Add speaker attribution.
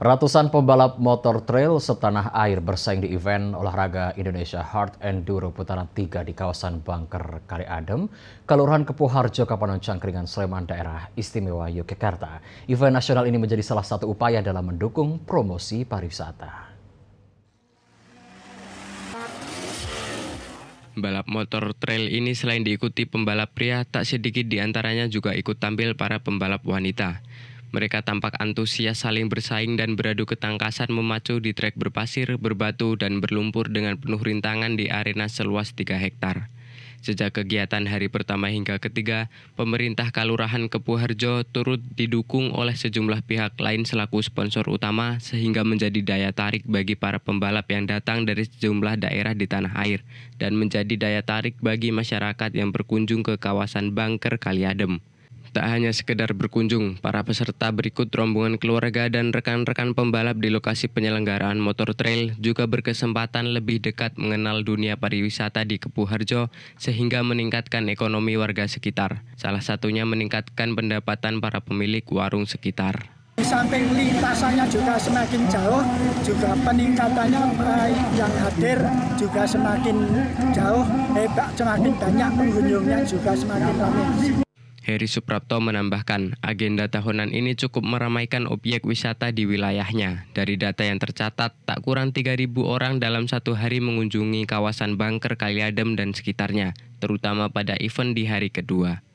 Speaker 1: Ratusan pembalap motor trail setanah air bersaing di event olahraga Indonesia Hard Enduro putaran 3 di kawasan Bangker Kali Adem, Kelurahan Kepuharjo, Kapanon Cangkringan, Sleman, Daerah Istimewa Yogyakarta. Event nasional ini menjadi salah satu upaya dalam mendukung promosi pariwisata.
Speaker 2: Balap motor trail ini selain diikuti pembalap pria, tak sedikit diantaranya juga ikut tampil para pembalap wanita. Mereka tampak antusias saling bersaing dan beradu ketangkasan memacu di trek berpasir, berbatu, dan berlumpur dengan penuh rintangan di arena seluas 3 hektar. Sejak kegiatan hari pertama hingga ketiga, pemerintah Kalurahan Kepuharjo turut didukung oleh sejumlah pihak lain selaku sponsor utama sehingga menjadi daya tarik bagi para pembalap yang datang dari sejumlah daerah di tanah air dan menjadi daya tarik bagi masyarakat yang berkunjung ke kawasan Bangker Kaliadem. Tak hanya sekedar berkunjung, para peserta berikut rombongan keluarga dan rekan-rekan pembalap di lokasi penyelenggaraan motor trail juga berkesempatan lebih dekat mengenal dunia pariwisata di Kepuharjo sehingga meningkatkan ekonomi warga sekitar. Salah satunya meningkatkan pendapatan para pemilik warung sekitar
Speaker 3: di samping lintasannya juga semakin jauh, juga peningkatannya eh, yang hadir juga semakin jauh, hebat semakin banyak pengunjungnya juga semakin ramai.
Speaker 2: Heri Suprapto menambahkan, agenda tahunan ini cukup meramaikan objek wisata di wilayahnya. Dari data yang tercatat, tak kurang 3.000 orang dalam satu hari mengunjungi kawasan Bangker Kaliadem dan sekitarnya, terutama pada event di hari kedua.